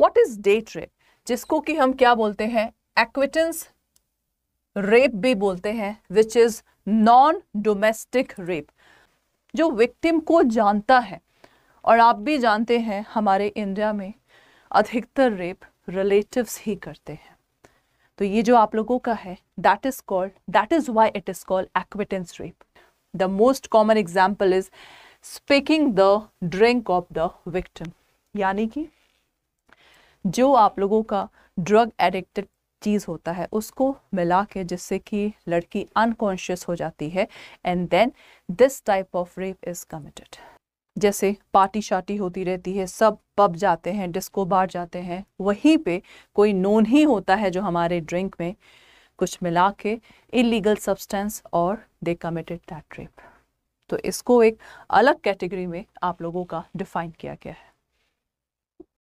what is date rape जिसको कि हम क्या बोलते हैं एक्विटेंस रेप भी बोलते हैं which is non domestic rape जो विक्टिम को जानता है और आप भी जानते हैं हमारे इंडिया में अधिकतर रेप रिलेटिव्स ही करते हैं तो ये जो आप लोगों का है that is called that is why it is called acquaintance rape the most common example is spiking the drink of the victim यानी कि जो आप लोगों का ड्रग एडिक्टेड चीज़ होता है उसको मिला के जिससे कि लड़की अनकॉन्शियस हो जाती है and then this type of rape is committed जैसे पार्टी शार्टी होती रहती है सब पब जाते हैं डिस्को बार जाते हैं वहीं पे कोई नोन ही होता है जो हमारे ड्रिंक में कुछ मिला के इलीगल सब्सटेंस और दे कमिटेड दैट रेप तो इसको एक अलग कैटेगरी में आप लोगों का डिफाइन किया गया है